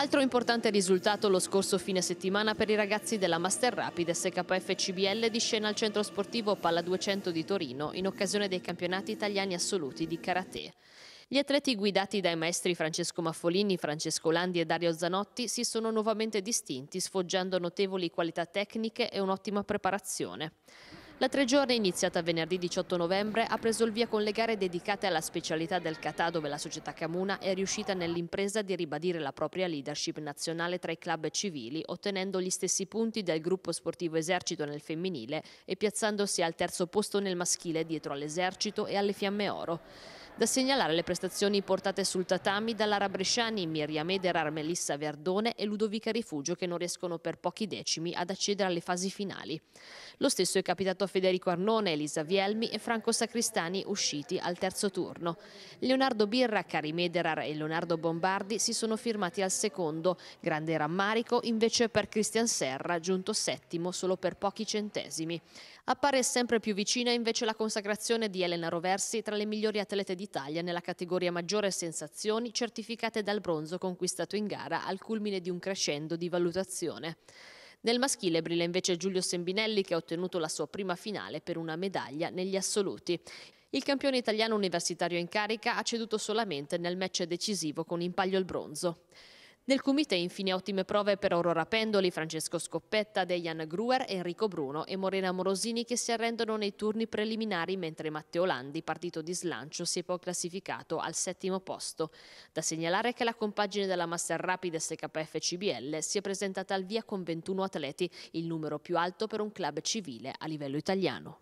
Altro importante risultato lo scorso fine settimana per i ragazzi della Master Rapid SKF CBL di scena al centro sportivo Palla 200 di Torino in occasione dei campionati italiani assoluti di karate. Gli atleti guidati dai maestri Francesco Maffolini, Francesco Landi e Dario Zanotti si sono nuovamente distinti, sfoggiando notevoli qualità tecniche e un'ottima preparazione. La tre giorni iniziata venerdì 18 novembre ha preso il via con le gare dedicate alla specialità del Catà dove la società Camuna è riuscita nell'impresa di ribadire la propria leadership nazionale tra i club civili ottenendo gli stessi punti del gruppo sportivo esercito nel femminile e piazzandosi al terzo posto nel maschile dietro all'esercito e alle fiamme oro. Da segnalare le prestazioni portate sul tatami dall'Ara Bresciani, Miriam Eder, Armelissa Verdone e Ludovica Rifugio che non riescono per pochi decimi ad accedere alle fasi finali. Lo stesso è capitato a Federico Arnone, Elisa Vielmi e Franco Sacristani usciti al terzo turno. Leonardo Birra, Karim Ederar e Leonardo Bombardi si sono firmati al secondo, grande rammarico invece per Cristian Serra, giunto settimo solo per pochi centesimi. Appare sempre più vicina invece la consacrazione di Elena Roversi tra le migliori atlete di d'Italia nella categoria maggiore sensazioni certificate dal bronzo conquistato in gara al culmine di un crescendo di valutazione. Nel maschile brilla invece Giulio Sembinelli che ha ottenuto la sua prima finale per una medaglia negli assoluti. Il campione italiano universitario in carica ha ceduto solamente nel match decisivo con impaglio il bronzo. Nel comitè infine ottime prove per Aurora Pendoli, Francesco Scoppetta, Dejan Gruer, Enrico Bruno e Morena Morosini che si arrendono nei turni preliminari mentre Matteo Landi, partito di slancio, si è poi classificato al settimo posto. Da segnalare che la compagine della Master Rapid SKF CBL si è presentata al via con 21 atleti, il numero più alto per un club civile a livello italiano.